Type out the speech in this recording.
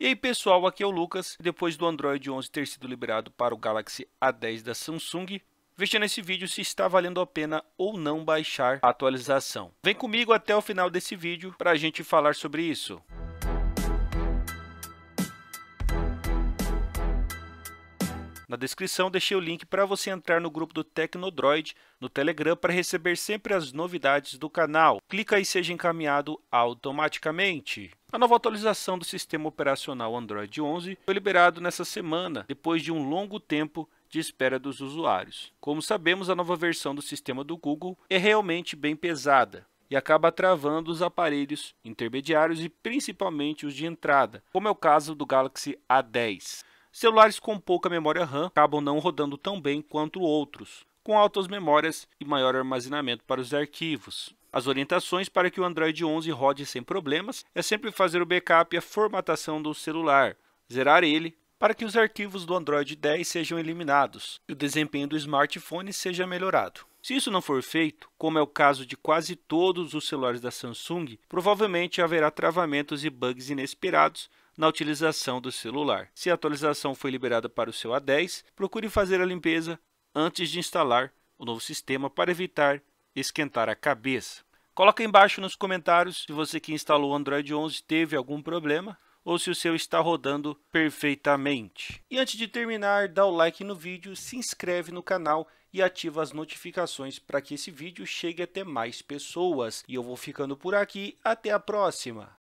E aí pessoal, aqui é o Lucas. Depois do Android 11 ter sido liberado para o Galaxy A10 da Samsung, veja nesse vídeo se está valendo a pena ou não baixar a atualização. Vem comigo até o final desse vídeo para a gente falar sobre isso. Na descrição deixei o link para você entrar no grupo do Tecnodroid no Telegram para receber sempre as novidades do canal. Clica e seja encaminhado automaticamente. A nova atualização do sistema operacional Android 11 foi liberado nessa semana, depois de um longo tempo de espera dos usuários. Como sabemos, a nova versão do sistema do Google é realmente bem pesada e acaba travando os aparelhos intermediários e principalmente os de entrada, como é o caso do Galaxy A10. Celulares com pouca memória RAM acabam não rodando tão bem quanto outros, com altas memórias e maior armazenamento para os arquivos. As orientações para que o Android 11 rode sem problemas é sempre fazer o backup e a formatação do celular, zerar ele para que os arquivos do Android 10 sejam eliminados e o desempenho do smartphone seja melhorado. Se isso não for feito, como é o caso de quase todos os celulares da Samsung, provavelmente haverá travamentos e bugs inesperados na utilização do celular. Se a atualização foi liberada para o seu A10, procure fazer a limpeza antes de instalar o novo sistema para evitar esquentar a cabeça. Coloca embaixo nos comentários se você que instalou o Android 11 teve algum problema ou se o seu está rodando perfeitamente. E antes de terminar, dá o like no vídeo, se inscreve no canal e ativa as notificações para que esse vídeo chegue até mais pessoas. E eu vou ficando por aqui, até a próxima!